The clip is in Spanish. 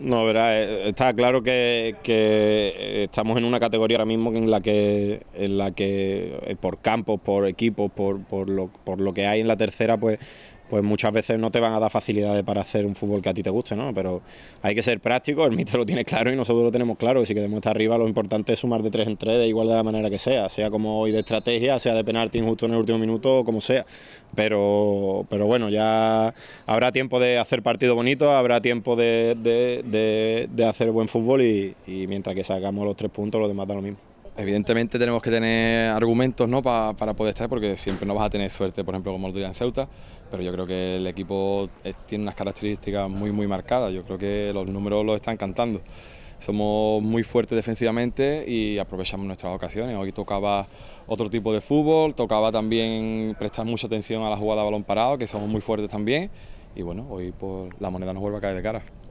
No, verá, eh, está claro que, eh, estamos en una categoría ahora mismo en la que, en la que eh, por campos, por equipos, por, lo, por lo que hay en la tercera, pues pues muchas veces no te van a dar facilidades para hacer un fútbol que a ti te guste, ¿no? Pero hay que ser práctico, el mito lo tiene claro y nosotros lo tenemos claro, y si queremos estar arriba lo importante es sumar de tres en tres, de igual de la manera que sea, sea como hoy de estrategia, sea de penalti injusto en el último minuto, como sea. Pero, pero bueno, ya habrá tiempo de hacer partido bonito, habrá tiempo de, hacer buen fútbol y, y mientras que sacamos los tres puntos, lo demás da lo mismo. Evidentemente tenemos que tener argumentos ¿no? para poder estar porque siempre no vas a tener suerte, por ejemplo, como el en Ceuta, pero yo creo que el equipo tiene unas características muy, muy marcadas, yo creo que los números los están cantando. Somos muy fuertes defensivamente y aprovechamos nuestras ocasiones. Hoy tocaba otro tipo de fútbol, tocaba también prestar mucha atención a la jugada de balón parado, que somos muy fuertes también. Y bueno, hoy la moneda nos vuelve a caer de cara.